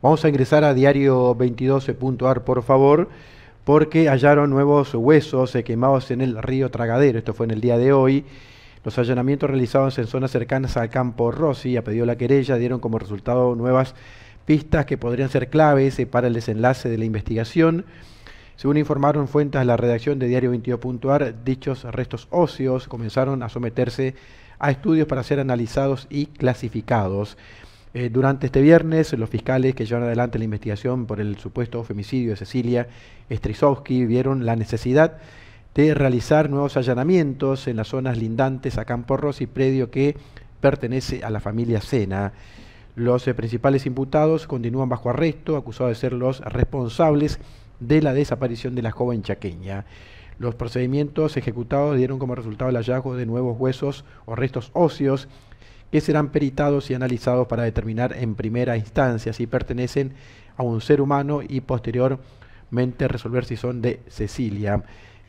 Vamos a ingresar a diario22.ar, por favor, porque hallaron nuevos huesos quemados en el río Tragadero. Esto fue en el día de hoy. Los allanamientos realizados en zonas cercanas al campo Rossi, a pedido la querella, dieron como resultado nuevas pistas que podrían ser claves eh, para el desenlace de la investigación. Según informaron fuentes de la redacción de diario22.ar, dichos restos óseos comenzaron a someterse a estudios para ser analizados y clasificados. Eh, durante este viernes, los fiscales que llevan adelante la investigación por el supuesto femicidio de Cecilia Strisowski vieron la necesidad de realizar nuevos allanamientos en las zonas lindantes a Campo y predio que pertenece a la familia Sena. Los eh, principales imputados continúan bajo arresto, acusados de ser los responsables de la desaparición de la joven chaqueña. Los procedimientos ejecutados dieron como resultado el hallazgo de nuevos huesos o restos óseos que serán peritados y analizados para determinar en primera instancia si pertenecen a un ser humano y posteriormente resolver si son de Cecilia.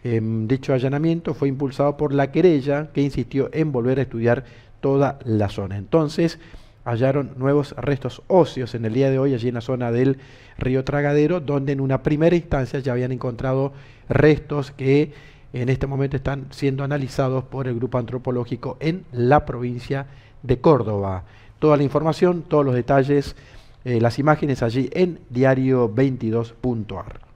Em, dicho allanamiento fue impulsado por la querella que insistió en volver a estudiar toda la zona. Entonces hallaron nuevos restos óseos en el día de hoy allí en la zona del río Tragadero, donde en una primera instancia ya habían encontrado restos que en este momento están siendo analizados por el grupo antropológico en la provincia de de Córdoba. Toda la información, todos los detalles, eh, las imágenes allí en diario22.ar.